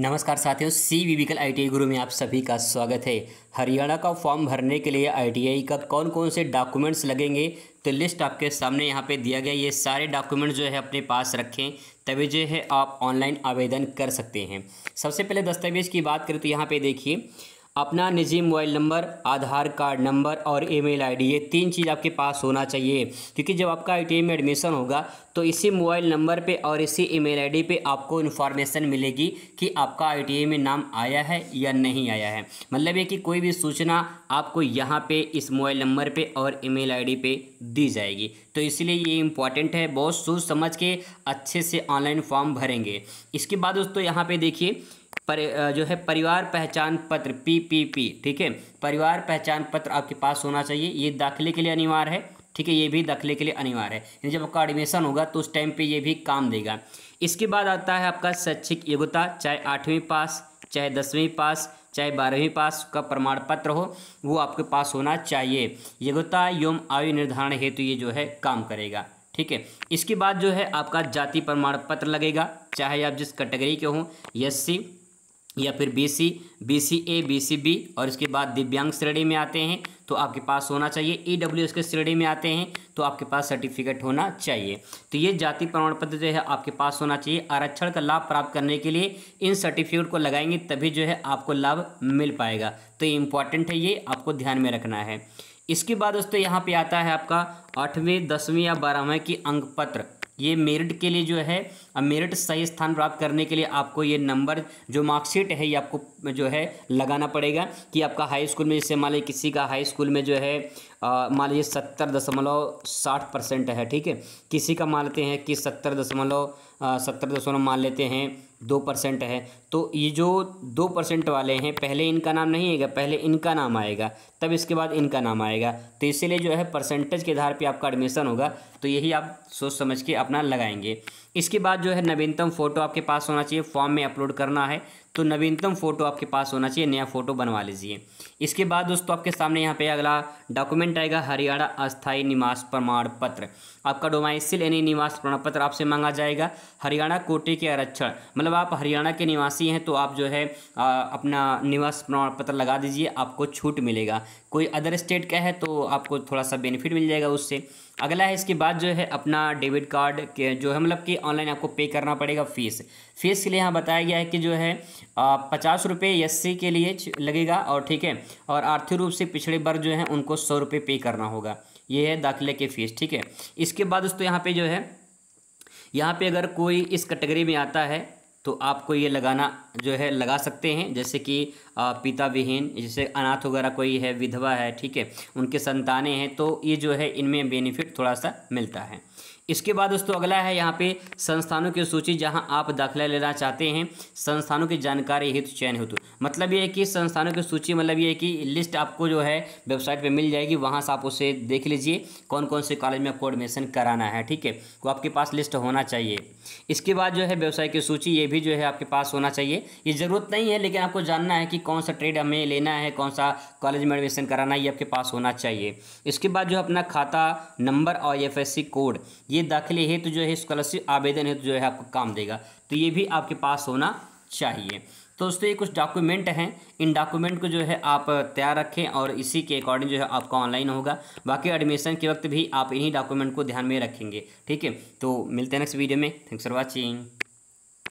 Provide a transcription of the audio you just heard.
नमस्कार साथियों सी विविकल आई गुरु में आप सभी का स्वागत है हरियाणा का फॉर्म भरने के लिए आई का कौन कौन से डॉक्यूमेंट्स लगेंगे तो लिस्ट आपके सामने यहाँ पे दिया गया ये सारे डॉक्यूमेंट जो है अपने पास रखें तभी जो है आप ऑनलाइन आवेदन कर सकते हैं सबसे पहले दस्तावेज़ की बात करें तो यहाँ पर देखिए अपना निजी mobile number Aadhaar card number और ईमेल आईडी ये तीन चीज़ आपके पास होना चाहिए क्योंकि जब आपका आई में एडमिशन होगा तो इसी मोबाइल नंबर पे और इसी ईमेल आईडी पे आपको इन्फॉर्मेशन मिलेगी कि आपका आई में नाम आया है या नहीं आया है मतलब ये कि कोई भी सूचना आपको यहाँ पे इस मोबाइल नंबर पे और ईमेल आईडी पे दी जाएगी तो इसलिए ये इम्पॉर्टेंट है बहुत सोच समझ के अच्छे से ऑनलाइन फॉर्म भरेंगे इसके बाद दोस्तों यहाँ पर देखिए पर जो है परिवार पहचान पत्र पी पी पी ठीक है परिवार पहचान पत्र आपके पास होना चाहिए ये दाखिले के लिए अनिवार्य है ठीक है ये भी दाखिले के लिए अनिवार्य है यानी जब आपका एडमिशन होगा तो उस टाइम पे ये भी काम देगा इसके बाद आता है आपका शैक्षिक योग्यता चाहे आठवीं पास चाहे दसवीं पास चाहे बारहवीं पास का प्रमाण पत्र हो वो आपके पास होना चाहिए योग्यता एवं आयु निर्धारण हेतु ये जो है काम करेगा ठीक है इसके बाद जो है आपका जाति प्रमाण पत्र लगेगा चाहे आप जिस कैटेगरी के हों एस सी या फिर B C B C A B C B और इसके बाद दिव्यांग श्रेणी में आते हैं तो आपके पास होना चाहिए ई डब्ल्यू एस के श्रेणी में आते हैं तो आपके पास सर्टिफिकेट होना चाहिए तो ये जाति प्रमाण पत्र जो है आपके पास होना चाहिए आरक्षण का लाभ प्राप्त करने के लिए इन सर्टिफिकेट को लगाएंगे तभी जो है आपको लाभ मिल पाएगा तो ये इंपॉर्टेंट है ये आपको ध्यान में रखना है इसके बाद दोस्तों यहाँ पे आता है आपका आठवीं दसवीं या बारहवें की अंक पत्र ये मेरिट के लिए जो है मेरिट सही स्थान प्राप्त करने के लिए आपको ये नंबर जो मार्कशीट है ये आपको जो है लगाना पड़ेगा कि आपका हाई स्कूल में जैसे मान लीजिए किसी का हाई स्कूल में जो है मान लीजिए सत्तर दशमलव साठ परसेंट है ठीक है किसी का मान लेते हैं कि सत्तर दशमलव सत्तर दशमलव मान लेते हैं दो परसेंट है तो ये जो दो परसेंट वाले हैं पहले इनका नाम नहीं आएगा पहले इनका नाम आएगा तब इसके बाद इनका नाम आएगा तो इसीलिए जो है परसेंटेज के आधार पे आपका एडमिशन होगा तो यही आप सोच समझ के अपना लगाएंगे इसके बाद जो है नवीनतम फ़ोटो आपके पास होना चाहिए फॉर्म में अपलोड करना है तो नवीनतम फ़ोटो आपके पास होना चाहिए नया फ़ोटो बनवा लीजिए इसके बाद दोस्तों आपके सामने यहाँ पे अगला डॉक्यूमेंट आएगा हरियाणा अस्थायी निवास प्रमाण पत्र आपका डोमाइसिल यानी निवास प्रमाण पत्र आपसे मांगा जाएगा हरियाणा कोटे के आरक्षण मतलब आप हरियाणा के निवासी हैं तो आप जो है आ, अपना निवास प्रमाण पत्र लगा दीजिए आपको छूट मिलेगा कोई अदर स्टेट का है तो आपको थोड़ा सा बेनिफिट मिल जाएगा उससे अगला है इसके बाद जो है अपना डेबिट कार्ड के जो है मतलब कि ऑनलाइन आपको पे करना पड़ेगा फ़ीस फ़ीस के लिए यहाँ बताया गया है कि जो है पचास रुपये एस के लिए लगेगा और ठीक है और आर्थिक रूप से पिछड़े वर्ग जो है उनको सौ रुपये पे करना होगा ये है दाखिले की फ़ीस ठीक है इसके बाद दोस्तों यहाँ पर जो है यहाँ पे अगर कोई इस कैटेगरी में आता है तो आपको ये लगाना जो है लगा सकते हैं जैसे कि पिता विहीन जैसे अनाथ वगैरह कोई है विधवा है ठीक है उनके संतानें हैं तो ये जो है इनमें बेनिफिट थोड़ा सा मिलता है इसके बाद दोस्तों अगला है यहाँ पे संस्थानों की सूची जहाँ आप दाखिला लेना चाहते हैं संस्थानों की जानकारी हेतु चयन हेतु मतलब ये है कि संस्थानों की सूची मतलब ये है कि लिस्ट आपको जो है वेबसाइट पे मिल जाएगी वहाँ से आप उसे देख लीजिए कौन कौन से कॉलेज में आपको एडमिशन कराना है ठीक है वो आपके पास लिस्ट होना चाहिए इसके बाद जो है व्यवसाय की सूची ये भी जो है आपके पास होना चाहिए ये ज़रूरत नहीं है लेकिन आपको जानना है कि कौन सा ट्रेड हमें लेना है कौन सा कॉलेज में एडमिशन कराना है ये आपके पास होना चाहिए इसके बाद जो अपना खाता नंबर और एफ कोड ये ये दाखिले हेतु तो जो है स्कॉलरशिप आवेदन हेतु तो जो है आपको काम देगा तो ये भी आपके पास होना चाहिए तो दोस्तों ये कुछ डॉक्यूमेंट हैं इन डॉक्यूमेंट को जो है आप तैयार रखें और इसी के अकॉर्डिंग जो है आपका ऑनलाइन होगा बाकी एडमिशन के वक्त भी आप इन्हीं डॉक्यूमेंट को ध्यान में रखेंगे ठीक है तो मिलते हैं नेक्स्ट वीडियो में थैंक्स फॉर वॉचिंग